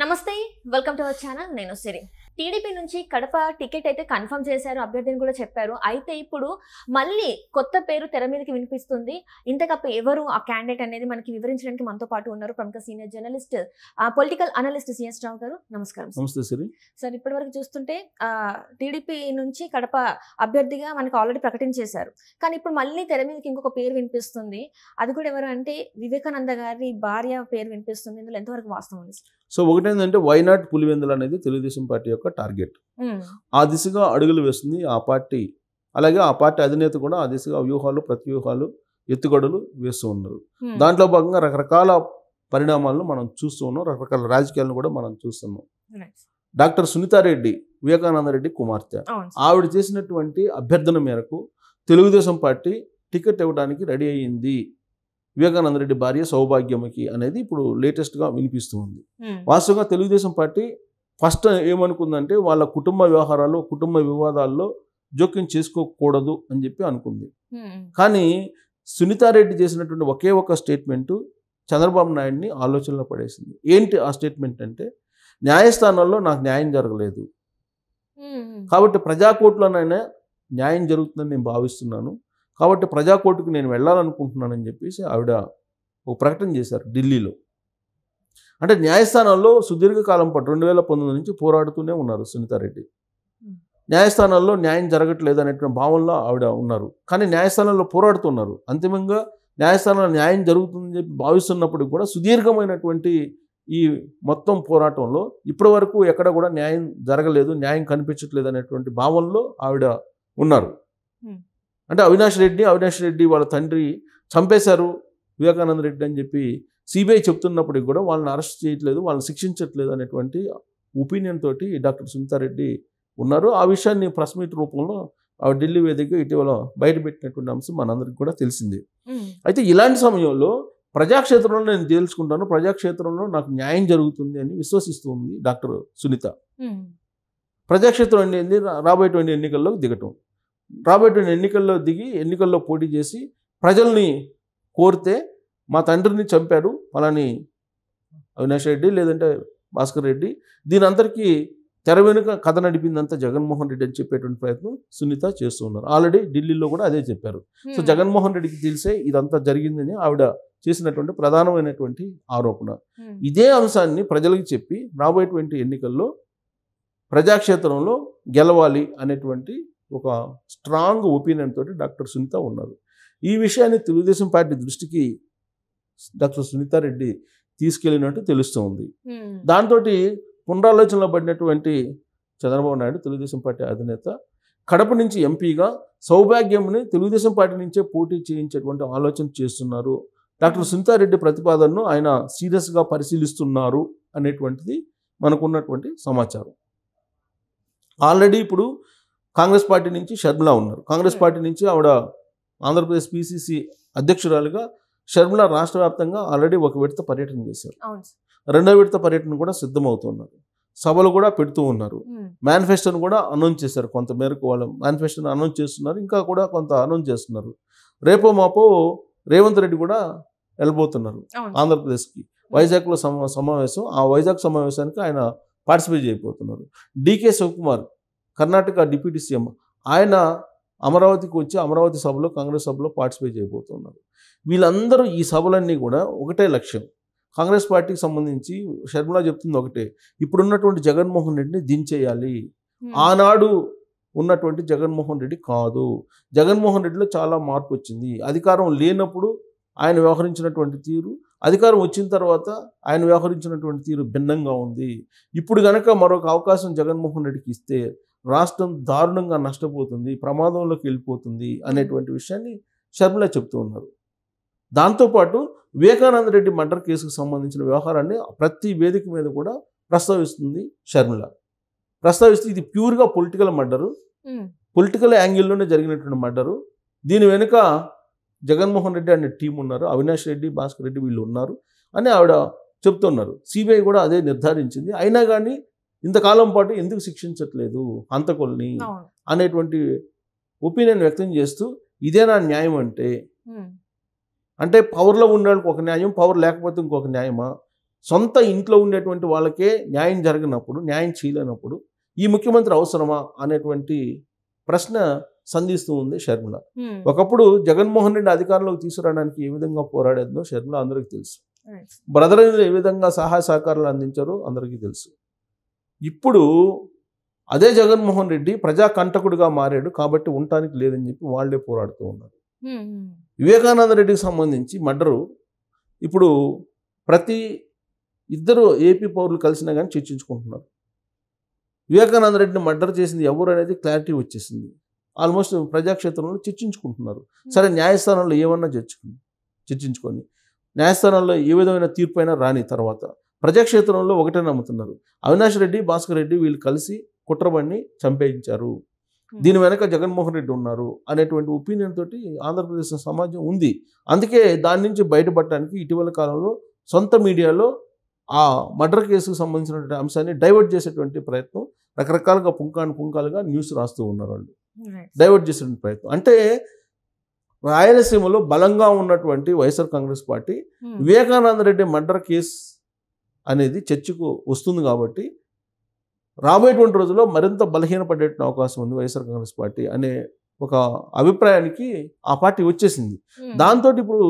నమస్తే welcome to our channel నేను సిరి TDP నుంచి కడప టికెట్ అయితే కన్ఫర్మ్ చేశారు అభ్యర్థిని కూడా చెప్పారు అయితే ఇప్పుడు మళ్ళీ కొత్త పేరు తెర మీదకి వినిపిస్తుంది ఇంతకప్ప ఎవరు ఆ క్యాండిడేట్ అనేది మనకి వివరించడానికి మనతో పాటు ఉన్నారు ప్రముఖ senior journalist political analyst CS Rao garu నమస్కారం నమస్తే సిరి సార్ ఇప్పటి వరకు చూస్తుంటే టీడీపీ నుంచి కడప అభ్యర్థిగా మనకు ఆల్రెడీ ప్రకటించేశారు కానీ ఇప్పుడు మళ్ళీ తెర మీదకి ఇంకొక పేరు వినిపిస్తుంది అది కూడా ఎవరు అంటే వివేకానంద గారి భార్య పేరు వినిపిస్తుంది ఇందులో ఎంతవరకు వాస్తవం ఉంది సో ఏంటంటే వైనాట్ పులివెందులు అనేది తెలుగుదేశం పార్టీ యొక్క టార్గెట్ hmm. ఆ దిశగా అడుగులు వేస్తుంది ఆ పార్టీ అలాగే ఆ పార్టీ అధినేత కూడా ఆ దిశగా వ్యూహాలు ప్రతివ్యూహాలు ఎత్తుగడులు వేస్తూ ఉన్నారు hmm. దాంట్లో భాగంగా రకరకాల పరిణామాలను మనం చూస్తూ ఉన్నాం రకరకాల రాజకీయాలను కూడా మనం చూస్తున్నాం డాక్టర్ సునీతారెడ్డి వివేకానందరెడ్డి కుమార్తె ఆవిడ చేసినటువంటి అభ్యర్థన మేరకు తెలుగుదేశం పార్టీ టికెట్ ఇవ్వడానికి రెడీ అయ్యింది వివేకానంద రెడ్డి భార్య సౌభాగ్యముకి అనేది ఇప్పుడు లేటెస్ట్గా వినిపిస్తూ ఉంది వాస్తవంగా తెలుగుదేశం పార్టీ ఫస్ట్ ఏమనుకుందంటే వాళ్ళ కుటుంబ వ్యవహారాల్లో కుటుంబ వివాదాల్లో జోక్యం చేసుకోకూడదు అని చెప్పి అనుకుంది కానీ సునీతారెడ్డి చేసినటువంటి ఒకే ఒక స్టేట్మెంటు చంద్రబాబు నాయుడిని ఆలోచనలో పడేసింది ఏంటి ఆ స్టేట్మెంట్ అంటే న్యాయస్థానాల్లో నాకు న్యాయం జరగలేదు కాబట్టి ప్రజాకోట్లోనైనా న్యాయం జరుగుతుందని నేను భావిస్తున్నాను కాబట్టి ప్రజాకోర్టుకు నేను వెళ్ళాలనుకుంటున్నానని చెప్పేసి ఆవిడ ఒక ప్రకటన చేశారు ఢిల్లీలో అంటే న్యాయస్థానాల్లో సుదీర్ఘకాలం పాటు రెండు వేల పంతొమ్మిది నుంచి పోరాడుతూనే ఉన్నారు సునీతారెడ్డి hmm. న్యాయస్థానాల్లో న్యాయం జరగట్లేదు అనేటువంటి భావనలో ఆవిడ ఉన్నారు కానీ న్యాయస్థానాల్లో పోరాడుతున్నారు అంతిమంగా న్యాయస్థానంలో న్యాయం జరుగుతుందని చెప్పి భావిస్తున్నప్పటికి కూడా సుదీర్ఘమైనటువంటి ఈ మొత్తం పోరాటంలో ఇప్పటి వరకు ఎక్కడ కూడా న్యాయం జరగలేదు న్యాయం కనిపించట్లేదు అనేటువంటి భావనలో ఆవిడ ఉన్నారు అంటే అవినాష్ రెడ్డి అవినాష్ రెడ్డి వాళ్ళ తండ్రి చంపేశారు వివేకానంద రెడ్డి అని చెప్పి సిబిఐ చెప్తున్నప్పటికి కూడా వాళ్ళని అరెస్ట్ చేయట్లేదు వాళ్ళని శిక్షించట్లేదు అనేటువంటి ఒపీనియన్ తోటి డాక్టర్ సునీతారెడ్డి ఉన్నారు ఆ విషయాన్ని ప్రెస్ మీట్ రూపంలో ఆ ఢిల్లీ వేదిక ఇటీవల బయటపెట్టినటువంటి అంశం మనందరికి కూడా తెలిసింది అయితే ఇలాంటి సమయంలో ప్రజాక్షేత్రంలో నేను తేల్చుకుంటాను ప్రజాక్షేత్రంలో నాకు న్యాయం జరుగుతుంది అని విశ్వసిస్తుంది డాక్టర్ సునీత ప్రజాక్షేత్రం అనేది రాబోయేటువంటి ఎన్నికల్లో దిగటం రాబోయేటువంటి ఎన్నికల్లో దిగి ఎన్నికల్లో పోటీ చేసి ప్రజల్ని కోరితే మా తండ్రిని చంపారు పలాని అవినాష్ రెడ్డి లేదంటే భాస్కర్ రెడ్డి దీని అందరికీ తెర వెనుక కథ నడిపిందంతా జగన్మోహన్ రెడ్డి అని చెప్పేటువంటి ప్రయత్నం సునీత చేస్తున్నారు ఆల్రెడీ ఢిల్లీలో కూడా అదే చెప్పారు సో hmm. జగన్మోహన్ రెడ్డికి తెలిసే ఇదంతా జరిగిందని ఆవిడ చేసినటువంటి ప్రధానమైనటువంటి ఆరోపణ hmm. ఇదే అంశాన్ని ప్రజలకు చెప్పి రాబోయేటువంటి ఎన్నికల్లో ప్రజాక్షేత్రంలో గెలవాలి అనేటువంటి ఒక స్ట్రాంగ్ ఒపీనియన్ తోటి డాక్టర్ సునీత ఉన్నారు ఈ విషయాన్ని తెలుగుదేశం పార్టీ దృష్టికి డాక్టర్ సునీతారెడ్డి తీసుకెళ్ళినట్టు తెలుస్తూ ఉంది దాంతో పునరాలోచనలో పడినటువంటి చంద్రబాబు నాయుడు తెలుగుదేశం పార్టీ అధినేత కడప నుంచి ఎంపీగా సౌభాగ్యంని తెలుగుదేశం పార్టీ నుంచే పోటీ చేయించేటువంటి ఆలోచన చేస్తున్నారు డాక్టర్ సునీతారెడ్డి ప్రతిపాదనను ఆయన సీరియస్గా పరిశీలిస్తున్నారు అనేటువంటిది మనకున్నటువంటి సమాచారం ఆల్రెడీ ఇప్పుడు కాంగ్రెస్ పార్టీ నుంచి షర్మిల ఉన్నారు కాంగ్రెస్ hmm. పార్టీ నుంచి ఆవిడ ఆంధ్రప్రదేశ్ పిసిసి అధ్యక్షురాలుగా షర్మిల రాష్ట్ర వ్యాప్తంగా ఆల్రెడీ ఒక విడత పర్యటన చేశారు రెండో విడత పర్యటన కూడా సిద్ధమవుతున్నారు సభలు కూడా పెడుతూ ఉన్నారు hmm. మేనిఫెస్టోని కూడా అనౌన్స్ చేశారు కొంత మేరకు వాళ్ళు మేనిఫెస్టోని అనౌన్స్ చేస్తున్నారు ఇంకా కూడా కొంత అనౌన్స్ చేస్తున్నారు రేపో మాపో రేవంత్ రెడ్డి కూడా వెళ్ళబోతున్నారు ఆంధ్రప్రదేశ్కి వైజాగ్లో సమా సమావేశం ఆ వైజాగ్ సమావేశానికి ఆయన పార్టిసిపేట్ చేయబోతున్నారు డికే శివకుమార్ కర్ణాటక డిప్యూటీ సీఎం ఆయన అమరావతికి వచ్చి అమరావతి సభలో కాంగ్రెస్ సభలో పార్టిసిపేట్ చేయబోతున్నారు వీళ్ళందరూ ఈ సభలన్నీ కూడా ఒకటే లక్ష్యం కాంగ్రెస్ పార్టీకి సంబంధించి షర్మిల చెప్తుంది ఒకటే ఇప్పుడున్నటువంటి జగన్మోహన్ రెడ్డిని దించేయాలి ఆనాడు ఉన్నటువంటి జగన్మోహన్ రెడ్డి కాదు జగన్మోహన్ రెడ్డిలో చాలా మార్పు వచ్చింది అధికారం లేనప్పుడు ఆయన వ్యవహరించినటువంటి తీరు అధికారం వచ్చిన తర్వాత ఆయన వ్యవహరించినటువంటి తీరు భిన్నంగా ఉంది ఇప్పుడు గనక మరొక అవకాశం జగన్మోహన్ రెడ్డికి ఇస్తే రాష్ట్రం దారుణంగా నష్టపోతుంది ప్రమాదంలోకి వెళ్ళిపోతుంది అనేటువంటి విషయాన్ని షర్మిల చెప్తూ ఉన్నారు దాంతోపాటు వివేకానంద రెడ్డి మర్డర్ కేసుకు సంబంధించిన వ్యవహారాన్ని ప్రతి వేదిక మీద కూడా ప్రస్తావిస్తుంది షర్మిల ప్రస్తావిస్తే ఇది ప్యూర్గా పొలిటికల్ మర్డరు పొలిటికల్ యాంగిల్లోనే జరిగినటువంటి మర్డరు దీని వెనుక జగన్మోహన్ రెడ్డి అనే టీం ఉన్నారు అవినాష్ రెడ్డి భాస్కర్ రెడ్డి వీళ్ళు ఉన్నారు అని ఆవిడ చెప్తున్నారు సిబిఐ కూడా అదే నిర్ధారించింది అయినా కానీ ఇంతకాలం పాటు ఎందుకు శిక్షించట్లేదు హంతకుల్ని అనేటువంటి ఒపీనియన్ వ్యక్తం చేస్తూ ఇదే నా న్యాయం అంటే అంటే పవర్లో ఉన్న వాళ్ళకి ఒక న్యాయం పవర్ లేకపోతే ఇంకొక న్యాయమా సొంత ఇంట్లో ఉండేటువంటి వాళ్ళకే న్యాయం జరగనప్పుడు న్యాయం చేయలేనప్పుడు ఈ ముఖ్యమంత్రి అవసరమా అనేటువంటి ప్రశ్న సంధిస్తూ ఉంది షర్మిల ఒకప్పుడు జగన్మోహన్ రెడ్డి అధికారంలోకి తీసుకురావడానికి ఏ విధంగా పోరాడేదో షర్మిల అందరికీ తెలుసు బ్రదర్ ఏ విధంగా సహాయ సహకారాలు అందించారో అందరికీ తెలుసు ఇప్పుడు అదే జగన్మోహన్ రెడ్డి ప్రజా కంటకుడిగా మారాడు కాబట్టి ఉండటానికి లేదని చెప్పి వాళ్లే పోరాడుతూ ఉన్నారు వివేకానంద రెడ్డికి సంబంధించి మర్డరు ఇప్పుడు ప్రతి ఇద్దరు ఏపీ పౌరులు కలిసినా కానీ చర్చించుకుంటున్నారు వివేకానంద రెడ్డిని మర్డర్ చేసింది ఎవరు అనేది క్లారిటీ వచ్చేసింది ఆల్మోస్ట్ ప్రజాక్షేత్రంలో చర్చించుకుంటున్నారు సరే న్యాయస్థానంలో ఏమన్నా చర్చించుకుని చర్చించుకొని న్యాయస్థానంలో ఏ విధమైన తీర్పు అయినా రాని తర్వాత ప్రజాక్షేత్రంలో ఒకటే నమ్ముతున్నారు అవినాష్ రెడ్డి భాస్కర్ రెడ్డి వీళ్ళు కలిసి కుట్రబడిని చంపేయించారు దీని వెనక జగన్మోహన్ రెడ్డి ఉన్నారు అనేటువంటి ఒపీనియన్ తోటి ఆంధ్రప్రదేశ్ సమాజం ఉంది అందుకే దాని నుంచి బయటపడటానికి ఇటీవల కాలంలో సొంత మీడియాలో ఆ మర్డర్ కేసుకు సంబంధించినటువంటి అంశాన్ని డైవర్ట్ చేసేటువంటి ప్రయత్నం రకరకాలుగా పుంకాను పుంకాలుగా న్యూస్ రాస్తూ ఉన్నారు వాళ్ళు డైవర్ట్ చేసేటువంటి ప్రయత్నం అంటే రాయలసీమలో బలంగా ఉన్నటువంటి YSR Congress party Vivekananda Reddy murder case అనేది చర్చకు వస్తుంది కాబట్టి రాబోయేటువంటి రోజుల్లో మరింత బలహీనపడే అవకాశం ఉంది వైఎస్ఆర్ కాంగ్రెస్ పార్టీ అనే ఒక అభిప్రాయానికి ఆ పార్టీ వచ్చేసింది దాంతో ఇప్పుడు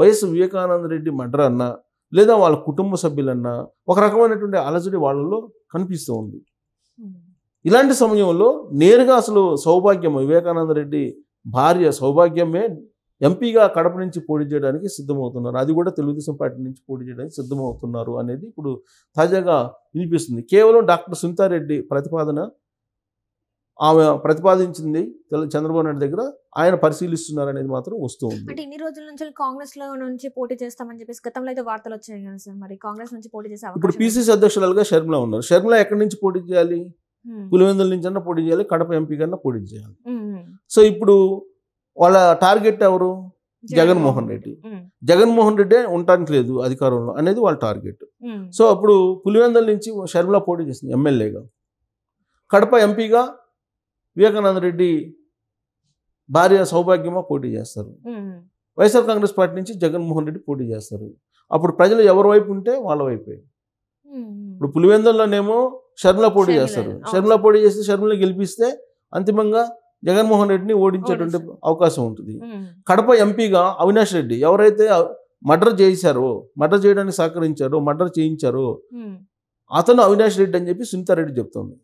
వైఎస్ వివేకానంద రెడ్డి మడ్ర అన్న లేదా వాళ్ళ కుటుంబ సభ్యులన్నా ఒక రకమైనటువంటి అలజడి వాళ్ళలో కనిపిస్తూ ఉంది ఇలాంటి సమయంలో నేరుగా అసలు సౌభాగ్యం వివేకానంద రెడ్డి భార్య సౌభాగ్యమే ఎంపీగా కడప నుంచి పోటీ చేయడానికి సిద్ధమవుతున్నారు అది కూడా తెలుగుదేశం పార్టీ నుంచి పోటీ చేయడానికి సిద్ధమవుతున్నారు అనేది ఇప్పుడు తాజాగా వినిపిస్తుంది కేవలం డాక్టర్ సునీతారెడ్డి ప్రతిపాదన ఆమె ప్రతిపాదించింది చంద్రబాబు నాయుడు దగ్గర ఆయన పరిశీలిస్తున్నారు అనేది మాత్రం వస్తూ ఉంది అంటే ఇన్ని రోజుల నుంచి కాంగ్రెస్ లో నుంచి పోటీ చేస్తామని చెప్పేసి గతంలో అయితే వార్తలు వచ్చాయి కదా సార్ మరి కాంగ్రెస్ నుంచి పోటీ చేసే ఇప్పుడు పిసిసి అధ్యక్షులుగా షర్మిల ఉన్నారు షర్మిల ఎక్కడి నుంచి పోటీ చేయాలి పులివెందుల నుంచి అన్న పోటీ చేయాలి కడప ఎంపీ కన్నా పోటీ చేయాలి సో ఇప్పుడు వాళ్ళ టార్గెట్ ఎవరు జగన్మోహన్ రెడ్డి జగన్మోహన్ రెడ్డి ఉండటానికి లేదు అధికారంలో అనేది వాళ్ళ టార్గెట్ సో అప్పుడు పులివెందల నుంచి షర్మిల పోటీ చేసింది ఎమ్మెల్యేగా కడప ఎంపీగా వివేకానంద రెడ్డి భార్య సౌభాగ్యమా పోటీ చేస్తారు వైఎస్ఆర్ కాంగ్రెస్ పార్టీ నుంచి జగన్మోహన్ రెడ్డి పోటీ చేస్తారు అప్పుడు ప్రజలు ఎవరి వైపు ఉంటే వాళ్ళ వైపే ఇప్పుడు పులివెందుల్లోనేమో షర్మిల పోటీ చేస్తారు షర్మిల పోటీ చేస్తే షర్మిల గెలిపిస్తే అంతిమంగా జగన్మోహన్ రెడ్డిని ఓడించేటువంటి అవకాశం ఉంటుంది కడప ఎంపీగా అవినాష్ రెడ్డి ఎవరైతే మర్డర్ చేశారో మర్డర్ చేయడానికి సహకరించారో మర్డర్ చేయించారో అతను అవినాష్ రెడ్డి అని చెప్పి సునీతారెడ్డి చెప్తుంది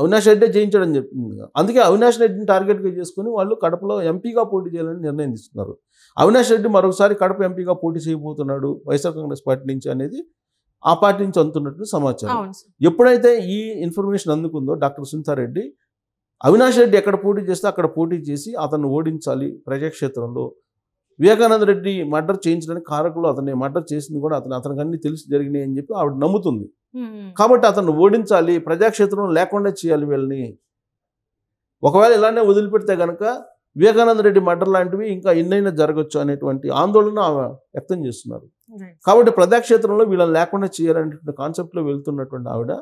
అవినాష్ రెడ్డి చేయించాడని చెప్తుంది అందుకే అవినాష్ రెడ్డిని టార్గెట్గా చేసుకుని వాళ్ళు కడపలో ఎంపీగా పోటీ చేయాలని నిర్ణయం తీసుకున్నారు అవినాష్ రెడ్డి మరొకసారి కడప ఎంపీగా పోటీ చేయబోతున్నాడు వైఎస్ఆర్ కాంగ్రెస్ పార్టీ నుంచి అనేది ఆ పార్టీ నుంచి అందుతున్నట్టు సమాచారం ఎప్పుడైతే ఈ ఇన్ఫర్మేషన్ అందుకుందో డాక్టర్ సునీతారెడ్డి అవినాష్ రెడ్డి ఎక్కడ పోటీ చేస్తే అక్కడ పోటీ చేసి అతన్ని ఓడించాలి ప్రజాక్షేత్రంలో వివేకానంద రెడ్డి మర్డర్ చేయించడానికి కారకులు అతన్ని మర్డర్ చేసింది కూడా అతను అతనికి అన్ని తెలిసి జరిగినాయి అని చెప్పి ఆవిడ నమ్ముతుంది కాబట్టి అతను ఓడించాలి ప్రజాక్షేత్రం లేకుండా చేయాలి వీళ్ళని ఒకవేళ ఇలానే వదిలిపెడితే కనుక వివేకానంద రెడ్డి మర్డర్ లాంటివి ఇంకా ఎన్నైనా జరగచ్చు అనేటువంటి ఆందోళన వ్యక్తం చేస్తున్నారు కాబట్టి ప్రజాక్షేత్రంలో వీళ్ళని లేకుండా చేయాలనేటువంటి కాన్సెప్ట్లో వెళ్తున్నటువంటి ఆవిడ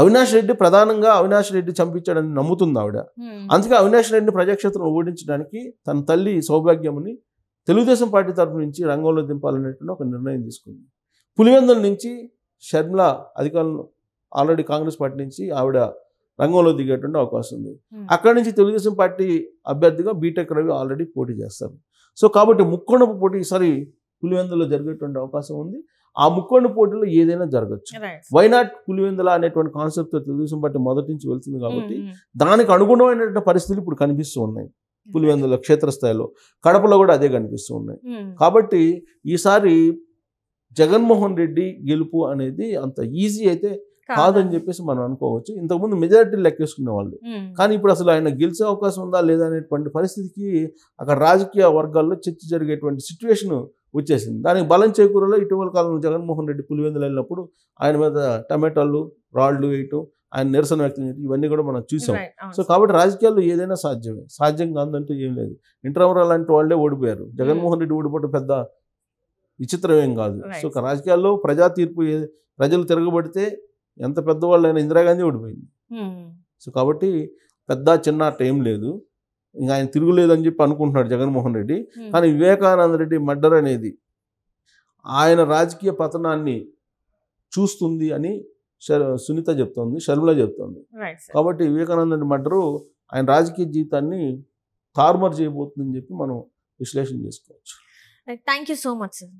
అవినాష్ రెడ్డి ప్రధానంగా అవినాష్ రెడ్డి చంపించాడని నమ్ముతుంది ఆవిడ అందుకే అవినాష్ రెడ్డిని ప్రజాక్షేత్రం ఓడించడానికి తన తల్లి సౌభాగ్యముని తెలుగుదేశం పార్టీ తరఫు నుంచి రంగంలో దింపాలనేటువంటి ఒక నిర్ణయం తీసుకుంది పులివెందుల నుంచి షర్మిల అధికారులు ఆల్రెడీ కాంగ్రెస్ పార్టీ నుంచి ఆవిడ రంగంలో దిగేటువంటి అవకాశం ఉంది అక్కడి నుంచి తెలుగుదేశం పార్టీ అభ్యర్థిగా బీటెక్ రవి ఆల్రెడీ పోటీ చేస్తారు సో కాబట్టి ముక్కొండపు పోటీ ఈసారి పులివెందులో జరిగేటువంటి అవకాశం ఉంది ఆ ముక్కోండి పోటీలో ఏదైనా జరగచ్చు వైనాట్ పులివెందుల అనేటువంటి కాన్సెప్ట్ తెలుగుదేశం పార్టీ మొదటి నుంచి వెళ్తుంది కాబట్టి దానికి అనుగుణమైనటువంటి పరిస్థితులు ఇప్పుడు కనిపిస్తూ ఉన్నాయి పులివెందుల క్షేత్రస్థాయిలో కడపలో కూడా అదే కనిపిస్తూ ఉన్నాయి కాబట్టి ఈసారి జగన్మోహన్ రెడ్డి గెలుపు అనేది అంత ఈజీ అయితే కాదని చెప్పేసి మనం అనుకోవచ్చు ఇంతకుముందు మెజారిటీ లెక్కేసుకునే వాళ్ళు కానీ ఇప్పుడు అసలు ఆయన గెలిచే అవకాశం ఉందా లేదా అనేటువంటి పరిస్థితికి అక్కడ రాజకీయ వర్గాల్లో చర్చ జరిగేటువంటి సిచ్యువేషన్ వచ్చేసింది దానికి బలం చేకూరలో ఇటీవల కాలంలో జగన్మోహన్ రెడ్డి పులివెందులు వెళ్ళినప్పుడు ఆయన మీద టమాటాలు రాళ్ళు వేయటం ఆయన నిరసన వ్యక్తం చేయటం ఇవన్నీ కూడా మనం చూసాం సో కాబట్టి రాజకీయాల్లో ఏదైనా సాధ్యమే సాధ్యం కాదంటే ఏం లేదు ఇంటర్వరా లాంటి వాళ్ళే ఓడిపోయారు hmm. జగన్మోహన్ రెడ్డి ఓడిపోవడం పెద్ద ఏం కాదు సో రాజకీయాల్లో ప్రజా తీర్పు ప్రజలు తిరగబడితే ఎంత పెద్దవాళ్ళు అయినా ఇందిరాగాంధీ ఓడిపోయింది hmm. సో కాబట్టి పెద్ద చిన్న టైం లేదు ఇంకా ఆయన తిరుగులేదని చెప్పి అనుకుంటున్నాడు జగన్మోహన్ రెడ్డి కానీ వివేకానంద రెడ్డి మర్డర్ అనేది ఆయన రాజకీయ పతనాన్ని చూస్తుంది అని సునీత చెప్తోంది షర్మిల చెప్తోంది కాబట్టి వివేకానంద రెడ్డి మర్డరు ఆయన రాజకీయ జీవితాన్ని తారుమారు చేయబోతుందని చెప్పి మనం విశ్లేషణ చేసుకోవచ్చు thank you so much sir